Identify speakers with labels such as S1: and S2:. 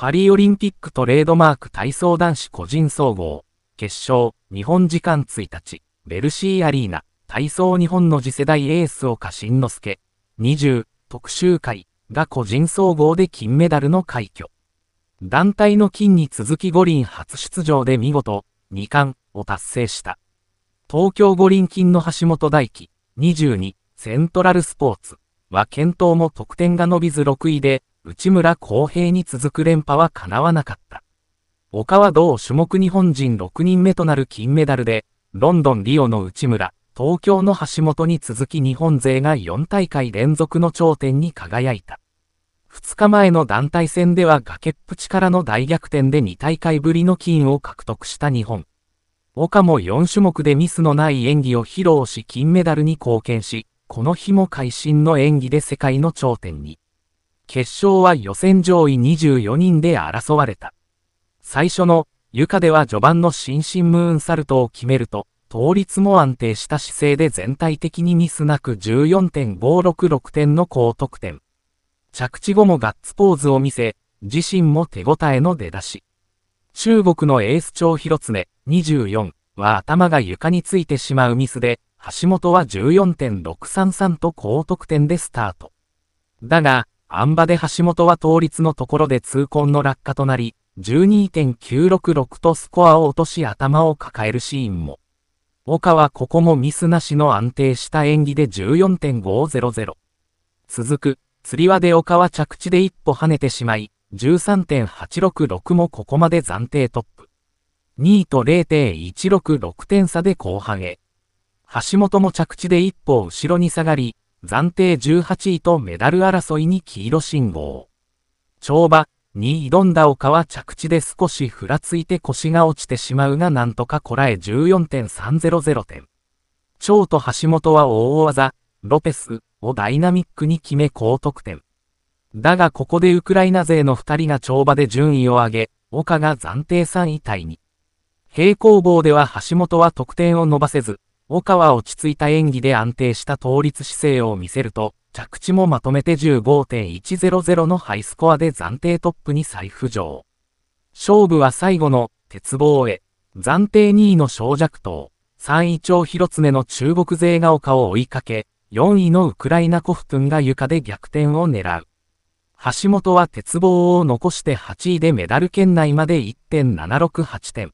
S1: パリオリンピックトレードマーク体操男子個人総合、決勝、日本時間1日、ベルシーアリーナ、体操日本の次世代エース岡慎之助、20、特集会が個人総合で金メダルの快挙。団体の金に続き五輪初出場で見事、2冠を達成した。東京五輪金の橋本大輝、22、セントラルスポーツは検討も得点が伸びず6位で、内村航平に続く連覇は叶わなかった。岡は同種目日本人6人目となる金メダルで、ロンドン、リオの内村、東京の橋本に続き日本勢が4大会連続の頂点に輝いた。2日前の団体戦では崖っぷちからの大逆転で2大会ぶりの金を獲得した日本。岡も4種目でミスのない演技を披露し金メダルに貢献し、この日も会心の演技で世界の頂点に。決勝は予選上位24人で争われた。最初の、ゆかでは序盤の新進ムーンサルトを決めると、倒立も安定した姿勢で全体的にミスなく14.566点の高得点。着地後もガッツポーズを見せ、自身も手応えの出だし。中国のエース長広常24は頭が床についてしまうミスで、橋本は14.633と高得点でスタート。だが、あん馬で橋本は倒立のところで痛恨の落下となり、12.966とスコアを落とし頭を抱えるシーンも。岡はここもミスなしの安定した演技で14.500。続く、釣り輪で岡は着地で一歩跳ねてしまい、13.866もここまで暫定トップ。2位と0.166点差で後半へ。橋本も着地で一歩後ろに下がり、暫定18位とメダル争いに黄色信号。跳馬に挑んだ岡は着地で少しふらついて腰が落ちてしまうがなんとかこらえ14.300点。蝶と橋本は大技、ロペスをダイナミックに決め高得点。だがここでウクライナ勢の2人が跳馬で順位を上げ、岡が暫定3位タイに。平行棒では橋本は得点を伸ばせず、岡は落ち着いた演技で安定した倒立姿勢を見せると、着地もまとめて15.100のハイスコアで暫定トップに再浮上。勝負は最後の鉄棒へ、暫定2位の小弱頭、3位長広常の中国勢が岡を追いかけ、4位のウクライナコフトゥンが床で逆転を狙う。橋本は鉄棒を残して8位でメダル圏内まで1.768点。